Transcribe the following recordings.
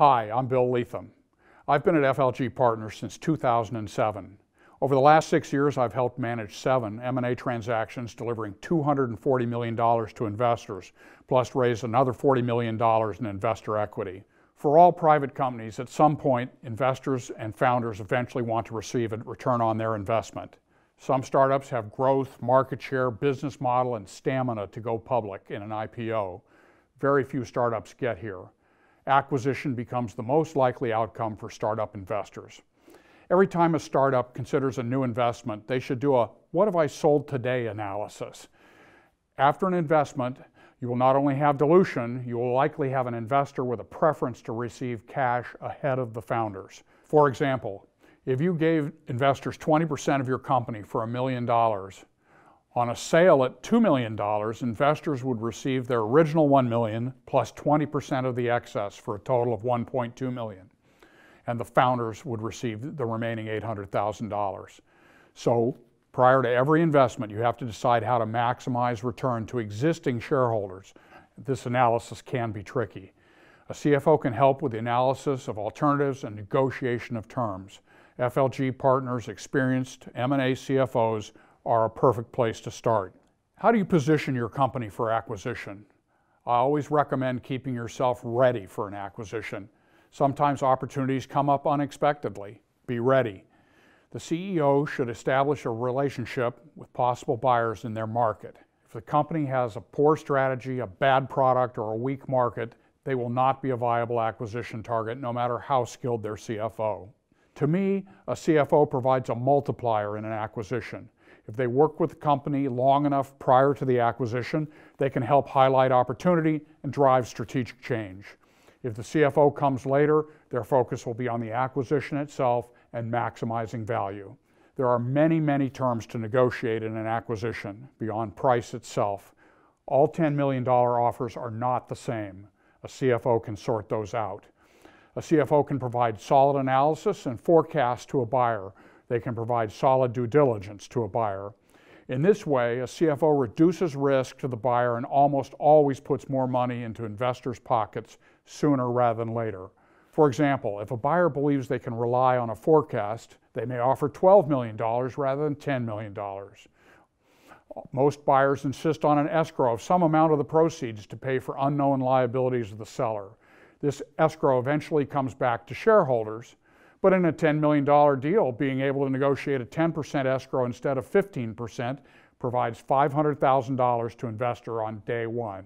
Hi, I'm Bill Leatham. I've been at FLG Partners since 2007. Over the last six years, I've helped manage seven M&A transactions, delivering $240 million to investors, plus raised another $40 million in investor equity. For all private companies, at some point, investors and founders eventually want to receive a return on their investment. Some startups have growth, market share, business model, and stamina to go public in an IPO. Very few startups get here acquisition becomes the most likely outcome for startup investors. Every time a startup considers a new investment, they should do a what have I sold today analysis. After an investment, you will not only have dilution, you will likely have an investor with a preference to receive cash ahead of the founders. For example, if you gave investors 20% of your company for a million dollars, on a sale at $2 million, investors would receive their original $1 million plus 20% of the excess for a total of $1.2 million. And the founders would receive the remaining $800,000. So prior to every investment, you have to decide how to maximize return to existing shareholders. This analysis can be tricky. A CFO can help with the analysis of alternatives and negotiation of terms. FLG partners, experienced M&A CFOs are a perfect place to start. How do you position your company for acquisition? I always recommend keeping yourself ready for an acquisition. Sometimes opportunities come up unexpectedly. Be ready. The CEO should establish a relationship with possible buyers in their market. If the company has a poor strategy, a bad product, or a weak market, they will not be a viable acquisition target no matter how skilled their CFO. To me, a CFO provides a multiplier in an acquisition. If they work with the company long enough prior to the acquisition, they can help highlight opportunity and drive strategic change. If the CFO comes later, their focus will be on the acquisition itself and maximizing value. There are many, many terms to negotiate in an acquisition beyond price itself. All $10 million offers are not the same. A CFO can sort those out. A CFO can provide solid analysis and forecast to a buyer. They can provide solid due diligence to a buyer. In this way, a CFO reduces risk to the buyer and almost always puts more money into investors' pockets sooner rather than later. For example, if a buyer believes they can rely on a forecast, they may offer $12 million rather than $10 million. Most buyers insist on an escrow of some amount of the proceeds to pay for unknown liabilities of the seller. This escrow eventually comes back to shareholders, but in a $10 million deal, being able to negotiate a 10% escrow instead of 15% provides $500,000 to investor on day one.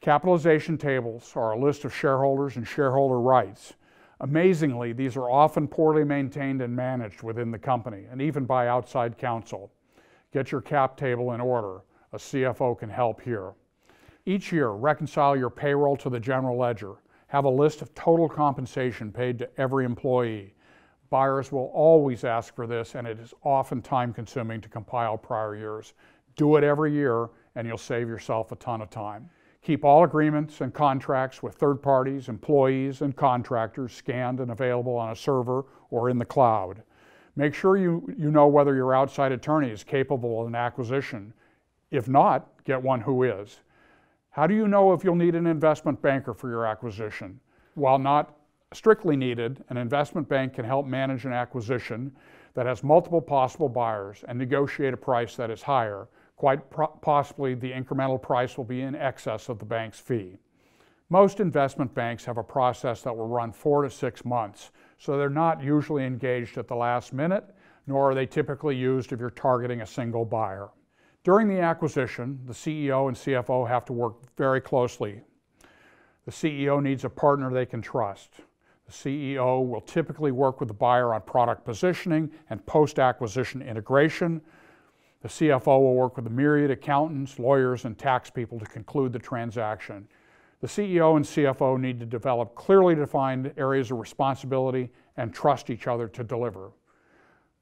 Capitalization tables are a list of shareholders and shareholder rights. Amazingly, these are often poorly maintained and managed within the company and even by outside counsel. Get your cap table in order. A CFO can help here. Each year, reconcile your payroll to the general ledger. Have a list of total compensation paid to every employee. Buyers will always ask for this, and it is often time consuming to compile prior years. Do it every year, and you'll save yourself a ton of time. Keep all agreements and contracts with third parties, employees, and contractors scanned and available on a server or in the cloud. Make sure you, you know whether your outside attorney is capable of an acquisition. If not, get one who is. How do you know if you'll need an investment banker for your acquisition? While not strictly needed, an investment bank can help manage an acquisition that has multiple possible buyers and negotiate a price that is higher. Quite possibly, the incremental price will be in excess of the bank's fee. Most investment banks have a process that will run four to six months, so they're not usually engaged at the last minute, nor are they typically used if you're targeting a single buyer. During the acquisition, the CEO and CFO have to work very closely. The CEO needs a partner they can trust. The CEO will typically work with the buyer on product positioning and post-acquisition integration. The CFO will work with a myriad accountants, lawyers, and tax people to conclude the transaction. The CEO and CFO need to develop clearly defined areas of responsibility and trust each other to deliver.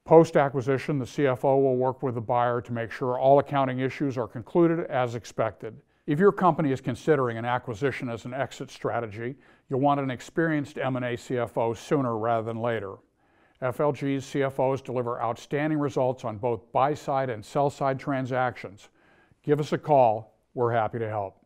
Post-acquisition, the CFO will work with the buyer to make sure all accounting issues are concluded as expected. If your company is considering an acquisition as an exit strategy, you'll want an experienced M&A CFO sooner rather than later. FLG's CFOs deliver outstanding results on both buy-side and sell-side transactions. Give us a call. We're happy to help.